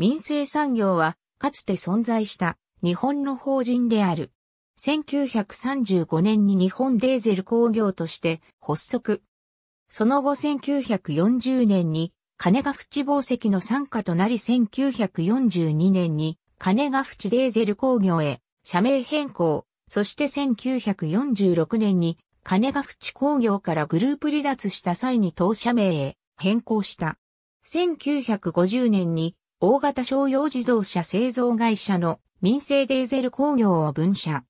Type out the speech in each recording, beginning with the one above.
民生産業は、かつて存在した日本の法人である。1935年に日本デーゼル工業として発足。その後1940年に金ヶ淵宝石の参加となり1942年に金ヶ淵デーゼル工業へ社名変更、そして1946年に金ヶ淵工業からグループ離脱した際に当社名へ変更した。1950年に大型商用自動車製造会社の民生デーゼル工業を分社。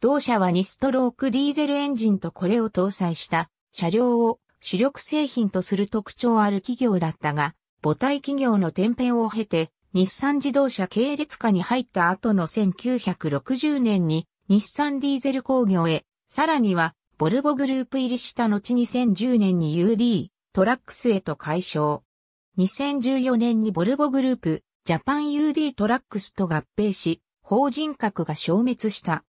同社は2ストロークディーゼルエンジンとこれを搭載した車両を主力製品とする特徴ある企業だったが、母体企業の転変を経て、日産自動車系列化に入った後の1960年に日産ディーゼル工業へ、さらにはボルボグループ入りした後2010年に UD トラックスへと解消。2014年にボルボグループ、ジャパン UD トラックスと合併し、法人格が消滅した。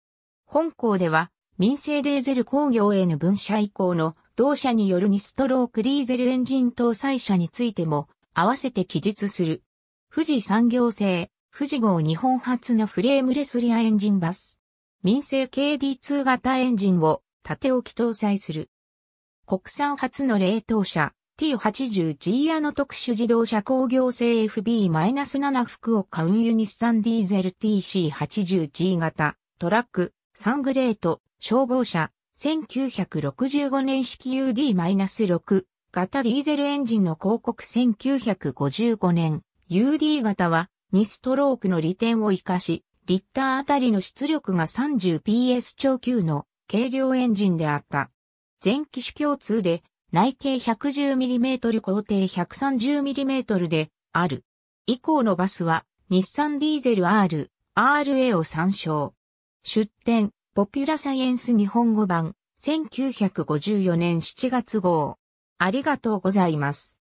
本校では、民生デーゼル工業への分社以降の同社による2ストロークディーゼルエンジン搭載車についても、合わせて記述する。富士産業製、富士号日本初のフレームレスリアエンジンバス。民生 KD2 型エンジンを縦置き搭載する。国産初の冷凍車、T80G の特殊自動車工業製 FB-7 福岡運輸日産ディーゼル TC80G 型、トラック、サングレート、消防車、1965年式 UD-6 型ディーゼルエンジンの広告1955年、UD 型は2ストロークの利点を活かし、リッターあたりの出力が 30PS 超級の軽量エンジンであった。前機種共通で内径 110mm 高低 130mm である。以降のバスは日産ディーゼル R、RA を参照。出展、ポピュラサイエンス日本語版、1954年7月号。ありがとうございます。